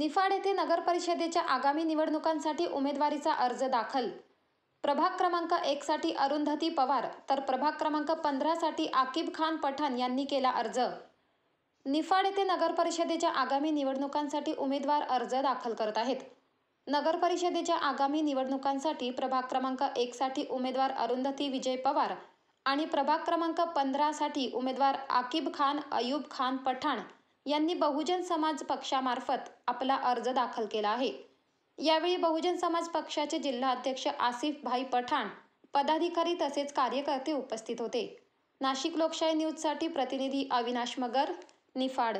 निफाड येथे नगरपरिषदेच्या आगामी निवडणुकांसाठी उमेदवारीचा अर्ज दाखल प्रभाग क्रमांक एकसाठी अरुंधती पवार तर प्रभाग क्रमांक पंधरासाठी आकिब खान पठाण यांनी केला अर्ज निफाड येथे नगरपरिषदेच्या आगामी निवडणुकांसाठी उमेदवार अर्ज दाखल करत आहेत नगरपरिषदेच्या आगामी निवडणुकांसाठी प्रभाग क्रमांक एकसाठी उमेदवार अरुंधती विजय पवार आणि प्रभाग क्रमांक पंधरासाठी उमेदवार आकिब खान अयूब खान पठाण यांनी बहुजन समाज पक्षामार्फत आपला अर्ज दाखल केला आहे यावेळी बहुजन समाज पक्षाचे अध्यक्ष आसिफ भाई पठाण पदाधिकारी तसेच कार्यकर्ते उपस्थित होते नाशिक लोकशाही न्यूजसाठी प्रतिनिधी अविनाश मगर निफाड